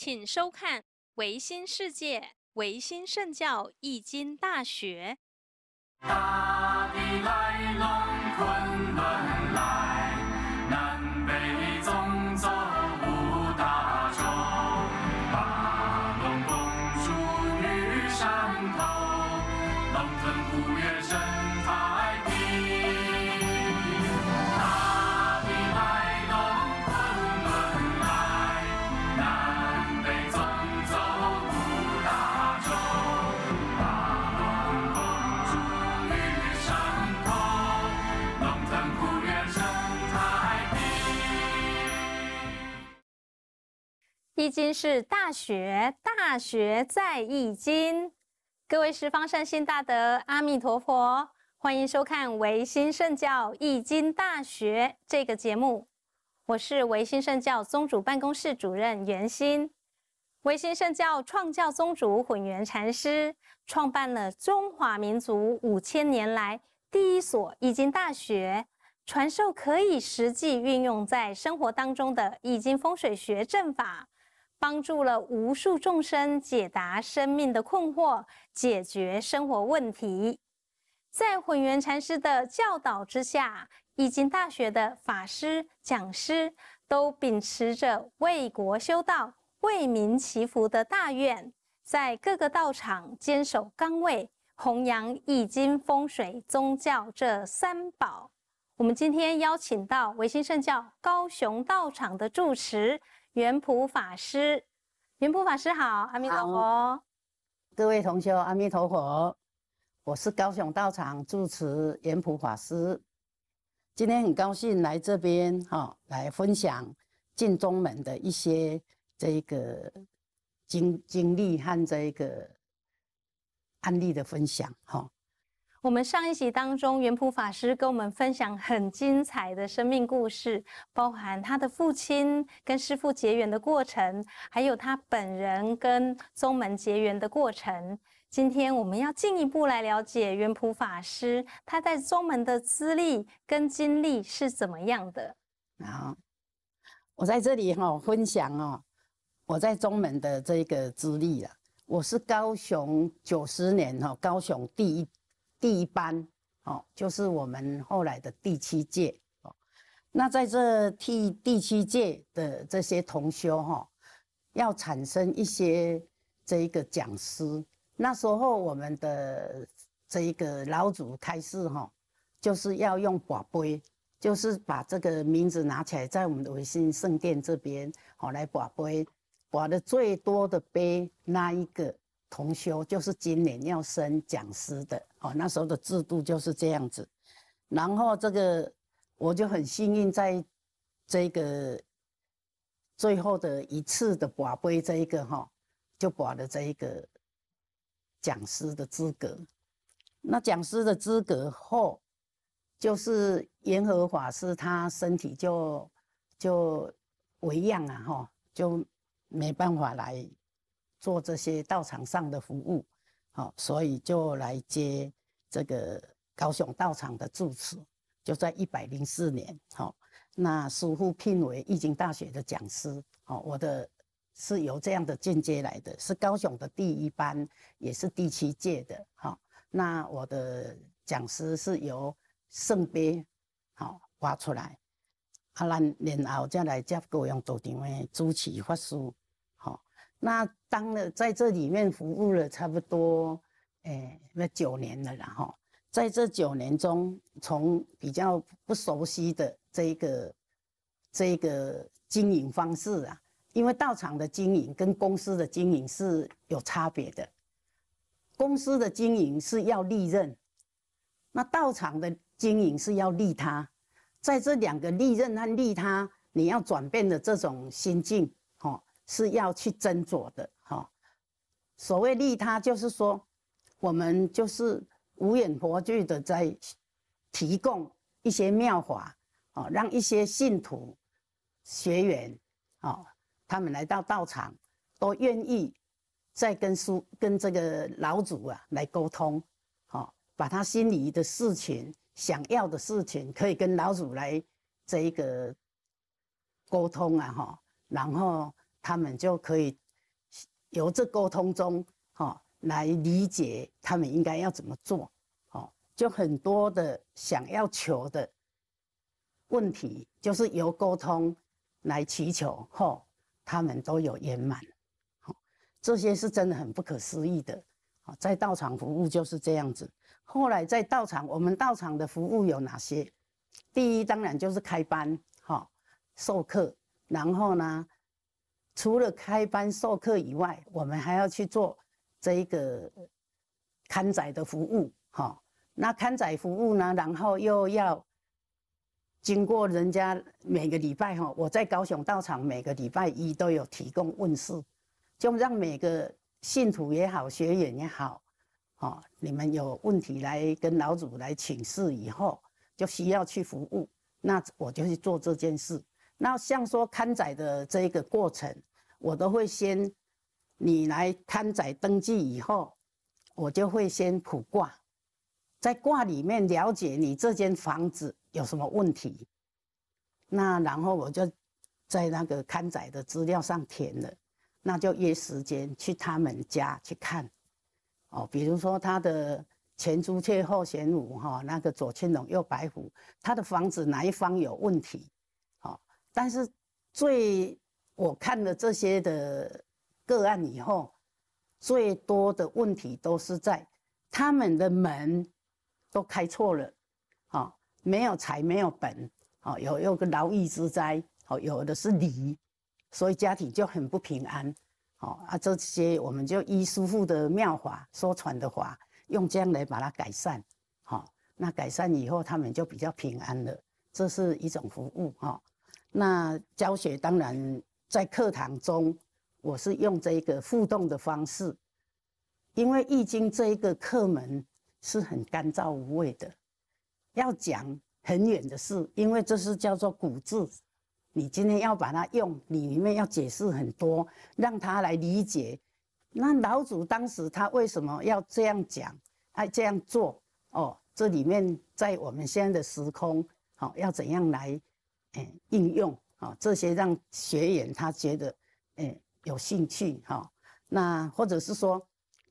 请收看《维新世界·维新圣教·易经·大学》。《易经》是大学，大学在《易经》。各位十方善信大德，阿弥陀佛，欢迎收看维新圣教《易经大学》这个节目。我是维新圣教宗主办公室主任袁心，维新圣教创教宗主混元禅师创办了中华民族五千年来第一所《易经大学》，传授可以实际运用在生活当中的《易经》风水学阵法。帮助了无数众生解答生命的困惑，解决生活问题。在混元禅师的教导之下，易经大学的法师讲师都秉持着为国修道、为民祈福的大愿，在各个道场坚守岗位，弘扬易经、风水、宗教这三宝。我们今天邀请到维新圣教高雄道场的住持。圆普法师，圆普法师好，阿弥陀佛，各位同修，阿弥陀佛，我是高雄道场住持圆普法师，今天很高兴来这边哈，来分享进中门的一些这一个经经历和这一个案例的分享哈。我们上一集当中，元普法师跟我们分享很精彩的生命故事，包含他的父亲跟师父结缘的过程，还有他本人跟宗门结缘的过程。今天我们要进一步来了解元普法师他在宗门的资历跟经历是怎么样的。好，我在这里哈分享哦，我在宗门的这个资历了，我是高雄九十年哈，高雄第一。第一班，哦，就是我们后来的第七届，哦，那在这替第七届的这些同修哈，要产生一些这一个讲师。那时候我们的这一个老祖开示哈，就是要用宝杯，就是把这个名字拿起来，在我们的维新圣殿这边，哦，来挂杯，挂的最多的杯那一个。同修就是今年要升讲师的哦，那时候的制度就是这样子。然后这个我就很幸运，在这个最后的一次的拔杯这一个哈，就拔了这一个讲师的资格。那讲师的资格后，就是延和法师他身体就就为恙啊哈，就没办法来。做这些道场上的服务，好，所以就来接这个高雄道场的住持，就在一百零四年，好，那师父聘为易经大学的讲师，好，我的是由这样的间接来的，是高雄的第一班，也是第七届的，好，那我的讲师是由圣杯，好挖出来，啊，然然后才来接各样道场的主持法师。那当了在这里面服务了差不多，诶，那九年了然后在这九年中，从比较不熟悉的这个这个经营方式啊，因为道场的经营跟公司的经营是有差别的。公司的经营是要利润，那道场的经营是要利他，在这两个利润和利他，你要转变的这种心境。是要去斟酌的，哈。所谓利他，就是说，我们就是无眼佛具的，在提供一些妙法，哦，让一些信徒、学员，哦，他们来到道场，都愿意再跟书、跟这个老祖啊来沟通，哦，把他心里的事情、想要的事情，可以跟老祖来这一个沟通啊，哈，然后。他们就可以由这沟通中，哈，来理解他们应该要怎么做，哦，就很多的想要求的问题，就是由沟通来祈求，哈，他们都有圆满，好，这些是真的很不可思议的，好，在道场服务就是这样子。后来在道场，我们道场的服务有哪些？第一，当然就是开班，哈，授课，然后呢？除了开班授课以外，我们还要去做这一个刊载的服务，哈。那刊载服务呢，然后又要经过人家每个礼拜，哈，我在高雄道场每个礼拜一都有提供问世，就让每个信徒也好、学员也好，哈，你们有问题来跟老祖来请示以后，就需要去服务，那我就去做这件事。那像说刊载的这个过程，我都会先你来刊载登记以后，我就会先卜卦，在卦里面了解你这间房子有什么问题。那然后我就在那个刊载的资料上填了，那就约时间去他们家去看。哦，比如说他的前朱雀后玄武哈，那个左青龙右白虎，他的房子哪一方有问题？但是最我看了这些的个案以后，最多的问题都是在他们的门都开错了，哦，没有财没有本，哦，有有个劳逸之灾，哦，有的是离，所以家庭就很不平安，哦啊这些我们就依师傅的妙法说传的话，用这样来把它改善，好，那改善以后他们就比较平安了，这是一种服务，哈。那教学当然在课堂中，我是用这一个互动的方式，因为《易经》这一个课门是很干燥无味的，要讲很远的事，因为这是叫做古字，你今天要把它用，你里面要解释很多，让他来理解。那老祖当时他为什么要这样讲，爱这样做？哦，这里面在我们现在的时空，好，要怎样来？应用啊，这些让学员他觉得诶有兴趣哈。那或者是说，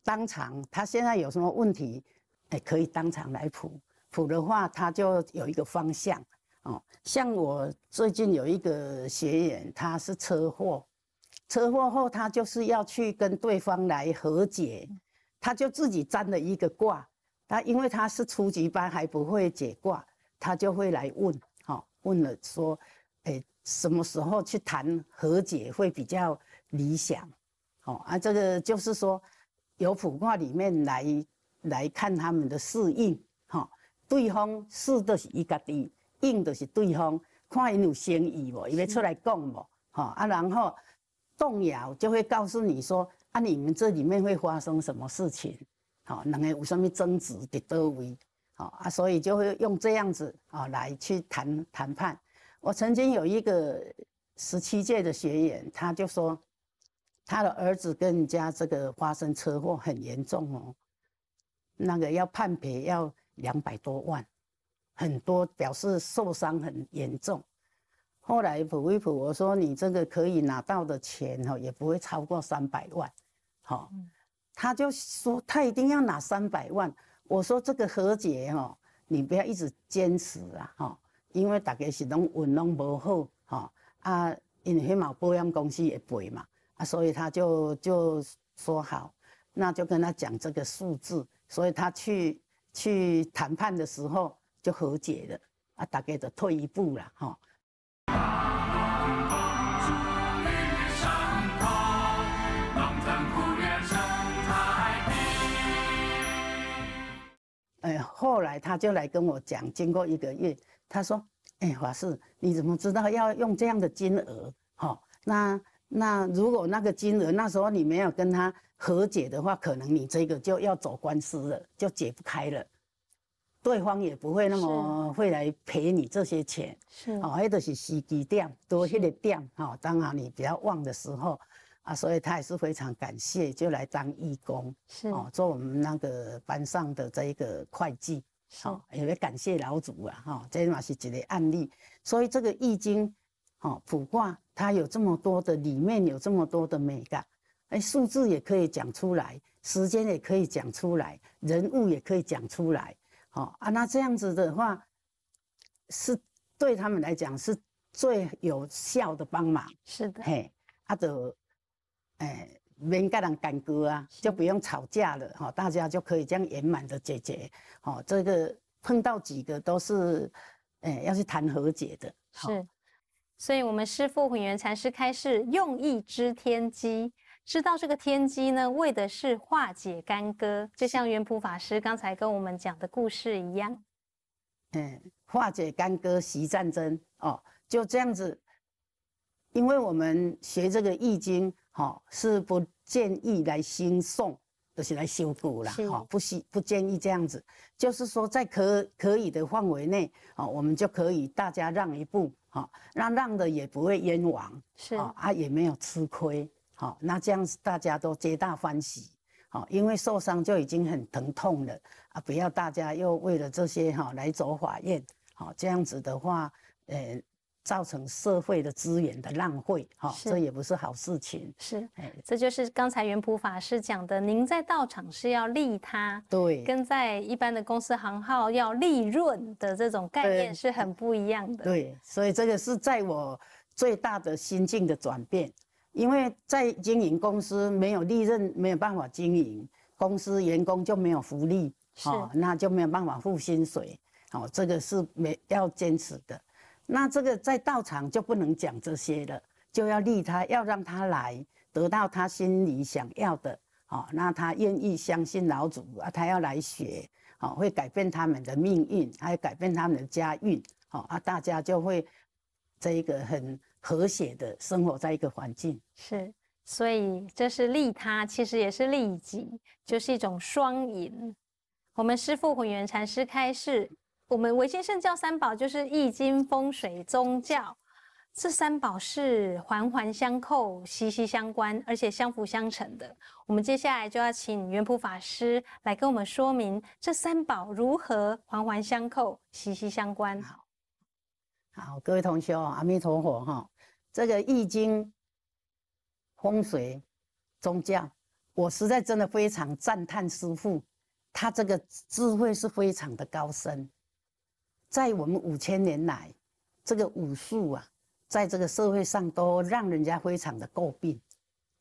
当场他现在有什么问题，诶可以当场来谱谱的话，他就有一个方向哦。像我最近有一个学员，他是车祸，车祸后他就是要去跟对方来和解，他就自己占了一个卦。他因为他是初级班，还不会解卦，他就会来问。问了说，哎，什么时候去谈和解会比较理想？哦啊，这个就是说，由普卦里面来来看他们的适应，哈，对方适的是伊家己，应的是对方，看因有诚意无，有要出来讲无，哈啊，然后动摇就会告诉你说，啊，你们这里面会发生什么事情？哦，两个有啥物争执伫倒位？哦，啊，所以就会用这样子啊来去谈谈判。我曾经有一个十七届的学员，他就说他的儿子跟人家这个发生车祸，很严重哦，那个要判赔要两百多万，很多表示受伤很严重。后来普一普我说你这个可以拿到的钱哈，也不会超过三百万。好，他就说他一定要拿三百万。我说这个和解哈，你不要一直坚持啊哈，因为大家是拢运拢无好哈啊，因为毛波样公司也赔嘛啊，所以他就就说好，那就跟他讲这个数字，所以他去去谈判的时候就和解了啊，大家就退一步了哈。哎，后来他就来跟我讲，经过一个月，他说：“哎，华氏，你怎么知道要用这样的金额？哈，那那如果那个金额那时候你没有跟他和解的话，可能你这个就要走官司了，就解不开了，对方也不会那么会来赔你这些钱。是哦，还都是时机点，多一的点。哈，当然你比较旺的时候。”啊，所以他也是非常感谢，就来当义工，是哦，做我们那个班上的这一个会计，哦，也会感谢老祖啊，哈，这嘛是一个案例。所以这个易经，哦，卜卦，它有这么多的，里面有这么多的美感，哎，数字也可以讲出来，时间也可以讲出来，人物也可以讲出来，好啊，那这样子的话，是对他们来讲是最有效的帮忙。是的，嘿，他的。哎，免干人干戈啊，就不用吵架了哈，大家就可以这样圆满的解决。哦，这个碰到几个都是，哎，要去谈和解的。是，所以，我们师父慧远禅师开示用意知天机，知道这个天机呢，为的是化解干戈，就像圆普法师刚才跟我们讲的故事一样，嗯，化解干戈，息战争哦，就这样子，因为我们学这个易经。好是不建议来新送，就是来修补了。哈，不希不建议这样子，就是说在可可以的范围内，好，我们就可以大家让一步，好，那让的也不会冤枉，是啊，也没有吃亏，好，那这样子大家都皆大欢喜，好，因为受伤就已经很疼痛了，啊，不要大家又为了这些哈来走法院，好，这样子的话，呃。造成社会的资源的浪费，哈，这也不是好事情。是，哎，这就是刚才原普法师讲的，您在道场是要利他，对，跟在一般的公司行号要利润的这种概念是很不一样的。对，所以这个是在我最大的心境的转变，因为在经营公司没有利润，没有办法经营公司，员工就没有福利，是，那就没有办法付薪水，哦，这个是没要坚持的。那这个在道场就不能讲这些了，就要利他，要让他来得到他心里想要的，好，那他愿意相信老祖啊，他要来学，好，会改变他们的命运，还改变他们的家运，好啊，大家就会这一个很和谐的生活在一个环境。是，所以这是利他，其实也是利己，就是一种双赢。我们师父混元禅师开示。我们维新圣教三宝就是易经、风水、宗教，这三宝是环环相扣、息息相关，而且相辅相成的。我们接下来就要请元普法师来跟我们说明这三宝如何环环相扣、息息相关。好好，各位同学，阿弥陀佛！哈，这个易经、风水、宗教，我实在真的非常赞叹师父，他这个智慧是非常的高深。在我们五千年来，这个武术啊，在这个社会上都让人家非常的诟病，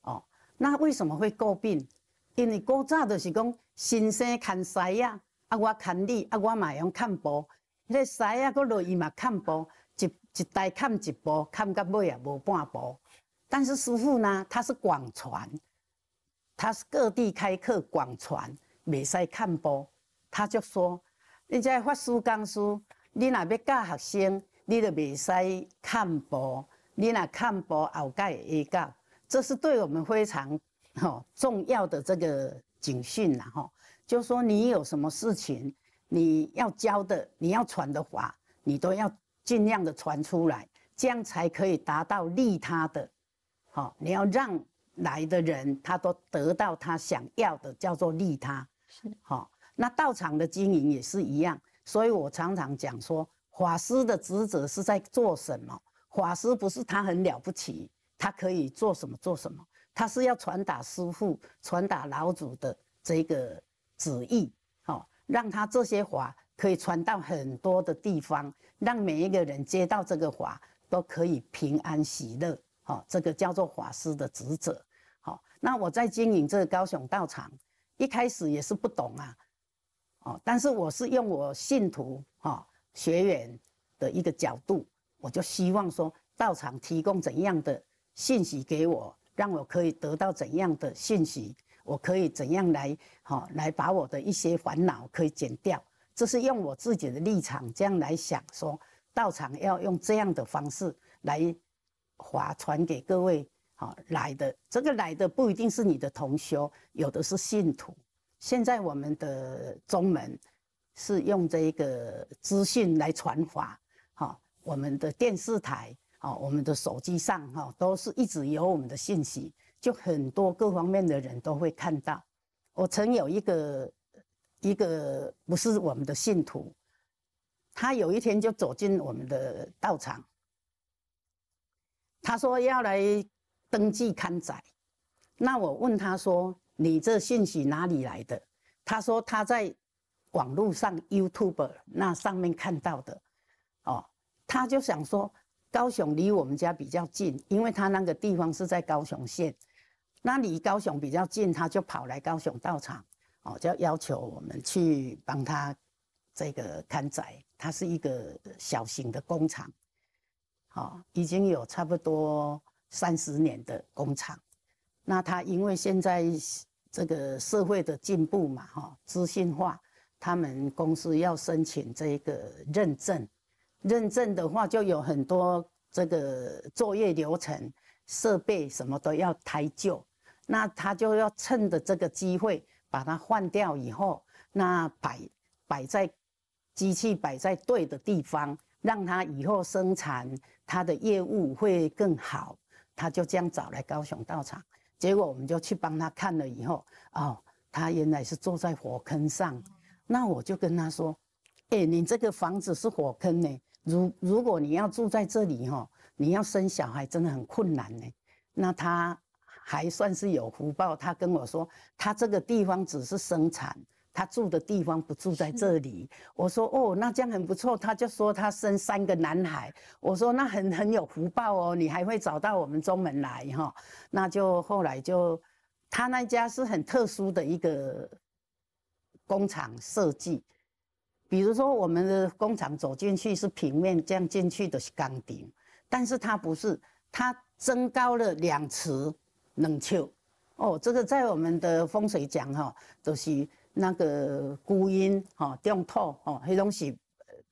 哦，那为什么会诟病？因为古早就是讲先生砍师呀，啊我砍你，啊我嘛用砍薄，那个师呀，佫落伊嘛砍薄，一一代砍一部，砍到尾也无半部。但是师傅呢，他是广传，他是各地开课广传，袂使看薄，他就说，你在发苏、江书。你若要教学生，你就未使看薄；你若看薄，后盖下教，这是对我们非常重要的这个警讯呐！哈，就说你有什么事情，你要教的、你要传的话，你都要尽量的传出来，这样才可以达到利他的。好，你要让来的人他都得到他想要的，叫做利他。是，好，那道场的经营也是一样。所以我常常讲说，法师的职责是在做什么？法师不是他很了不起，他可以做什么做什么？他是要传达师父、传达老祖的这个旨意，哦，让他这些法可以传到很多的地方，让每一个人接到这个法都可以平安喜乐，好，这个叫做法师的职责。好，那我在经营这高雄道场，一开始也是不懂啊。哦，但是我是用我信徒哈学员的一个角度，我就希望说道场提供怎样的信息给我，让我可以得到怎样的信息，我可以怎样来哈来把我的一些烦恼可以减掉。这是用我自己的立场这样来想说，道场要用这样的方式来划传给各位哈来的。这个来的不一定是你的同修，有的是信徒。现在我们的宗门是用这个资讯来传法，哈，我们的电视台，哈，我们的手机上，哈，都是一直有我们的信息，就很多各方面的人都会看到。我曾有一个一个不是我们的信徒，他有一天就走进我们的道场，他说要来登记刊载，那我问他说。你这信息哪里来的？他说他在网络上 YouTube 那上面看到的，哦，他就想说高雄离我们家比较近，因为他那个地方是在高雄县，那离高雄比较近，他就跑来高雄到场，哦，就要求我们去帮他这个看宅，他是一个小型的工厂，哦，已经有差不多三十年的工厂，那他因为现在。这个社会的进步嘛，哈，资讯化，他们公司要申请这个认证，认证的话就有很多这个作业流程、设备什么都要抬旧，那他就要趁着这个机会把它换掉以后，那摆摆在机器摆在对的地方，让它以后生产它的业务会更好，他就这样找来高雄道场。结果我们就去帮他看了以后，哦，他原来是坐在火坑上，那我就跟他说：“哎，你这个房子是火坑呢，如如果你要住在这里哈，你要生小孩真的很困难呢。”那他还算是有福报，他跟我说，他这个地方只是生产。他住的地方不住在这里。我说哦，那这样很不错。他就说他生三个男孩。我说那很很有福报哦，你还会找到我们中门来哈。那就后来就，他那家是很特殊的一个工厂设计。比如说我们的工厂走进去是平面，这样进去的是钢顶，但是它不是，它增高了两尺，冷求哦。这个在我们的风水讲哈都是。那个孤阴哈，定透哦，黑东西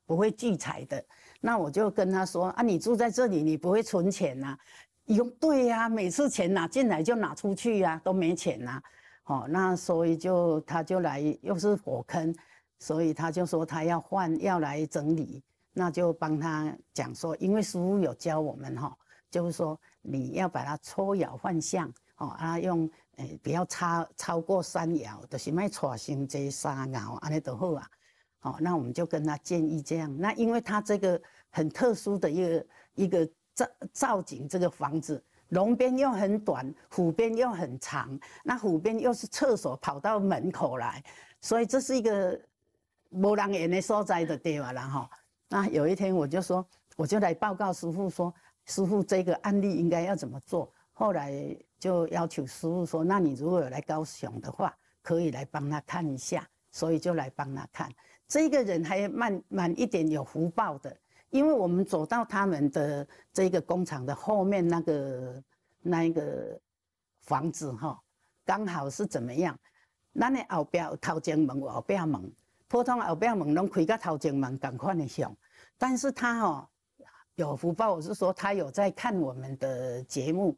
不会聚财的。那我就跟他说啊，你住在这里，你不会存钱呐？用对呀，每次钱拿进来就拿出去呀，都没钱呐。哦，那所以就他就来又是火坑，所以他就说他要换，要来整理。那就帮他讲说，因为师傅有教我们哈，就是说你要把它搓摇换相哦，啊用。哎，不要差超过三爻，就是卖错心机三爻，安尼都好啊。好，那我们就跟他建议这样。那因为他这个很特殊的一个一个造造景，这个房子龙边又很短，虎边又很长，那虎边又是厕所，跑到门口来，所以这是一个无人人的所在的地方了哈。那有一天我就说，我就来报告师傅说，师傅这个案例应该要怎么做？后来。就要求师傅说：“那你如果有来高雄的话，可以来帮他看一下。”所以就来帮他看。这个人还慢慢一点有福报的，因为我们走到他们的这个工厂的后面那个那一个房子哈，刚好是怎么样？那你后边头前门，后边门，普通后边门拢开个头前门赶快的样，但是他哦有福报，我是说他有在看我们的节目。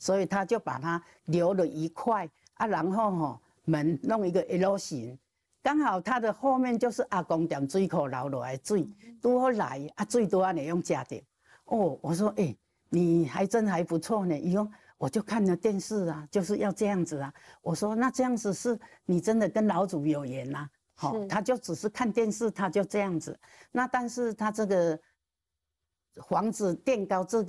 所以他就把它留了一块啊，然后哈门弄一个 L 型，刚好它的后面就是阿公点水口留落来水多来啊，最多啊你用加点哦。我说哎，你还真还不错呢，以后我就看了电视啊，就是要这样子啊。我说那这样子是你真的跟老祖有缘呐，好，他就只是看电视他就这样子，那但是他这个房子垫高这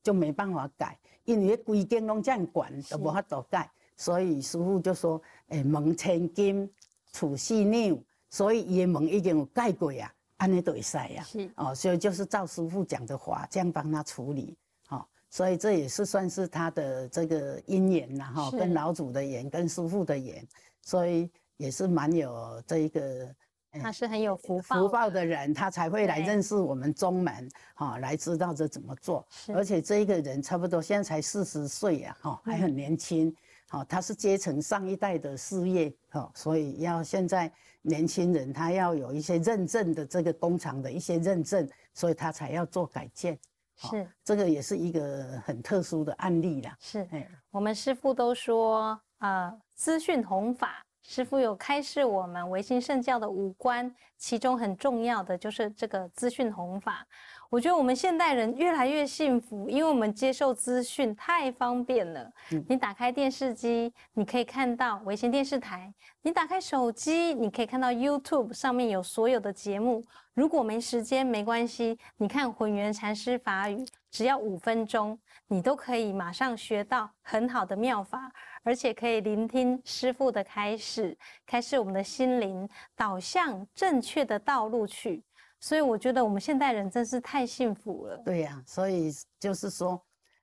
就没办法改。因为规定拢这样管，都无法度改，所以师傅就说：“诶，蒙千金，处四娘，所以伊的门已经盖过啊，安尼会晒啊。”是哦，所以就是照师傅讲的话，这样帮他处理。好，所以这也是算是他的这个姻缘呐，哈，跟老祖的缘，跟师傅的缘，所以也是蛮有这一个。他是很有福报，福报的人，他才会来认识我们宗门，哈，来知道这怎么做。而且这个人差不多现在才四十岁呀，哈，还很年轻，哈，他是阶层上一代的事业，哈，所以要现在年轻人他要有一些认证的这个工厂的一些认证，所以他才要做改建。是，这个也是一个很特殊的案例啦。是，哎，我们师傅都说啊，资讯弘法。师父有开示我们维新圣教的五官，其中很重要的就是这个资讯弘法。我觉得我们现代人越来越幸福，因为我们接受资讯太方便了。你打开电视机，你可以看到维新电视台；你打开手机，你可以看到 YouTube 上面有所有的节目。如果没时间没关系，你看混元禅师法语，只要五分钟，你都可以马上学到很好的妙法，而且可以聆听师傅的开始，开始我们的心灵导向正确的道路去。所以我觉得我们现代人真是太幸福了。对呀，所以就是说，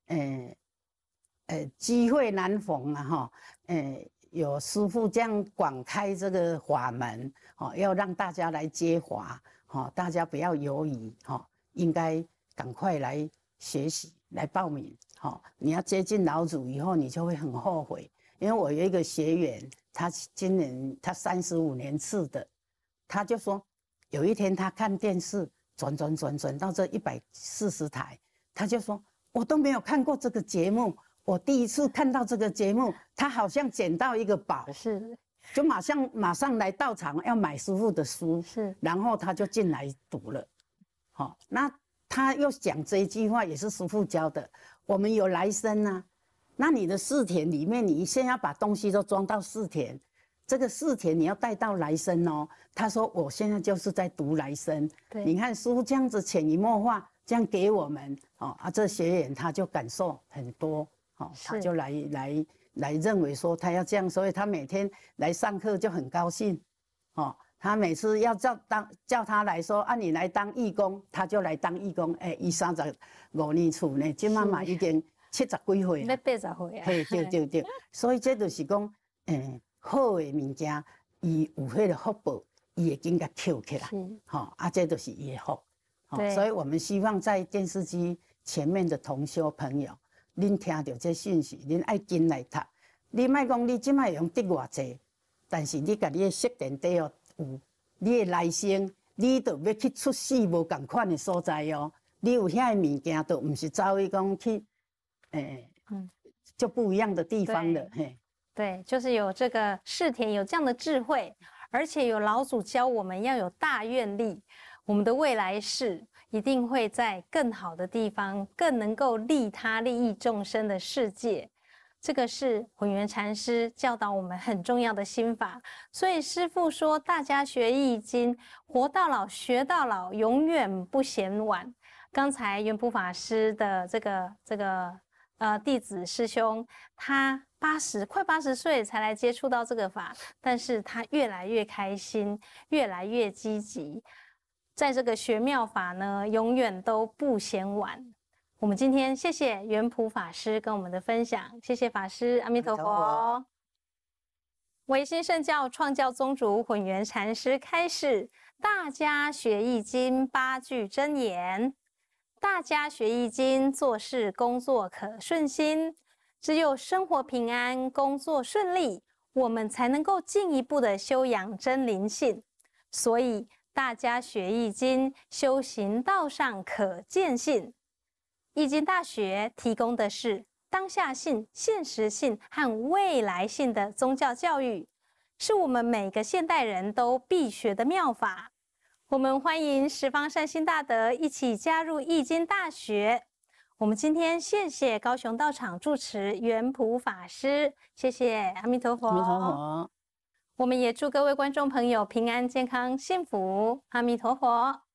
诶，诶，机会难逢啊，哈，诶，有师傅这样广开这个法门，哦，要让大家来接法。好，大家不要犹疑，哈，应该赶快来学习、来报名。哈，你要接近老祖以后，你就会很后悔。因为我有一个学员，他今年他三十五年次的，他就说，有一天他看电视，转转转转到这一百四十台，他就说，我都没有看过这个节目，我第一次看到这个节目，他好像捡到一个宝是，就马上马上来到场要买师傅的书，是，然后他就进来读了，好，那他又讲这一句话也是师傅教的，我们有来生呢，那你的四田里面，你先要把东西都装到四田，这个四田你要带到来生哦。他说我现在就是在读来生，对，你看傅这样子潜移默化这样给我们，哦啊，这学员他就感受很多，好，他就来来。来认为说他要这样，所以他每天来上课就很高兴，哦，他每次要叫当叫他来说啊，你来当义工，他就来当义工。哎，伊三十五年厝呢，即妈妈已经七十几岁了，八十岁啊。嘿，对对对，所以这就是讲，嗯，好的物件，伊有迄个福报，伊会更加翘起来，好，啊，这就是伊的福。对，所以我们希望在电视机前面的同修朋友。恁听到这信息，恁爱紧来读。你莫讲你即卖用得偌济，但是你甲你的设定底哦，有你的来生，你都要去出世无共款的所在哦。你有遐个物件，都不是走去讲去，诶，就不一样的地方了。嘿，对，就是有这个世田有这样的智慧，而且有老祖教我们要有大愿力，我们的未来是。一定会在更好的地方，更能够利他、利益众生的世界。这个是混元禅师教导我们很重要的心法。所以师父说，大家学易经，活到老，学到老，永远不嫌晚。刚才圆普法师的这个这个呃弟子师兄，他八十快八十岁才来接触到这个法，但是他越来越开心，越来越积极。在这个学妙法呢，永远都不嫌晚。我们今天谢谢圆普法师跟我们的分享，谢谢法师，阿弥陀佛。唯心圣教创教宗主混元禅师开始，大家学易经八句真言，大家学易经，做事工作可顺心，只有生活平安，工作顺利，我们才能够进一步的修养真灵性，所以。大家学易经，修行道上可见性。易经大学提供的是当下性、现实性和未来性的宗教教育，是我们每个现代人都必学的妙法。我们欢迎十方善心大德一起加入易经大学。我们今天谢谢高雄道场住持圆普法师，谢谢阿弥陀佛。我们也祝各位观众朋友平安、健康、幸福。阿弥陀佛。